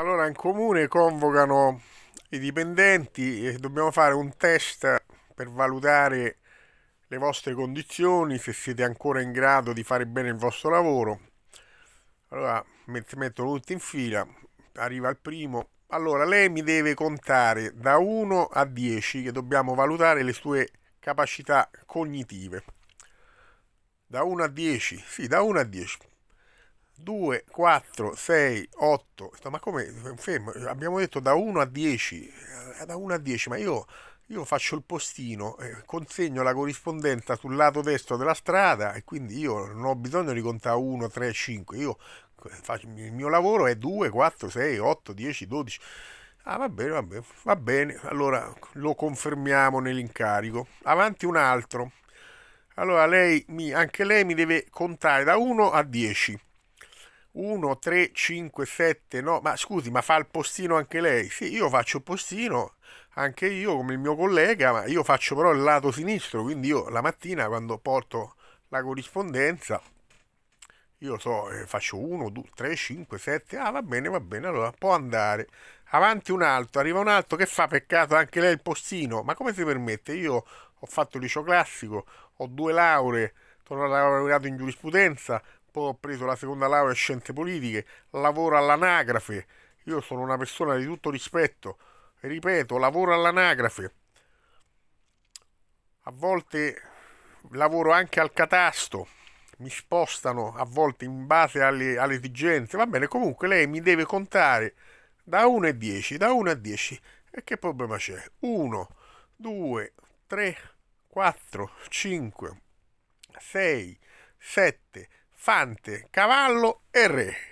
Allora in comune convocano i dipendenti e dobbiamo fare un test per valutare le vostre condizioni, se siete ancora in grado di fare bene il vostro lavoro. Allora met mettono tutti in fila, arriva il primo. Allora lei mi deve contare da 1 a 10 che dobbiamo valutare le sue capacità cognitive. Da 1 a 10, sì, da 1 a 10. 2, 4, 6, 8. Ma come? Fermo. Abbiamo detto da 1 a 10. Eh, da 1 a 10, ma io, io faccio il postino, eh, consegno la corrispondenza sul lato destro della strada e quindi io non ho bisogno di contare 1, 3, 5. Io, eh, faccio, il mio lavoro è 2, 4, 6, 8, 10, 12. Ah, va bene, va bene, va bene. Allora lo confermiamo nell'incarico. Avanti un altro. Allora lei anche lei mi deve contare da 1 a 10. 1, 3, 5, 7, no, ma scusi, ma fa il postino anche lei? Sì, io faccio il postino, anche io come il mio collega, ma io faccio però il lato sinistro, quindi io la mattina quando porto la corrispondenza, io so, eh, faccio 1, 2, 3, 5, 7, ah va bene, va bene, allora può andare. Avanti un altro, arriva un altro che fa peccato anche lei il postino, ma come si permette? Io ho fatto il liceo classico, ho due lauree, sono laureato in giurisprudenza, poi ho preso la seconda laurea in scienze politiche, lavoro all'anagrafe, io sono una persona di tutto rispetto, ripeto, lavoro all'anagrafe, a volte lavoro anche al catasto, mi spostano a volte in base alle, alle esigenze, va bene, comunque lei mi deve contare da 1 a 10, da 1 a 10, e che problema c'è? 1, 2, 3, 4, 5, 6, 7, fante, cavallo e re.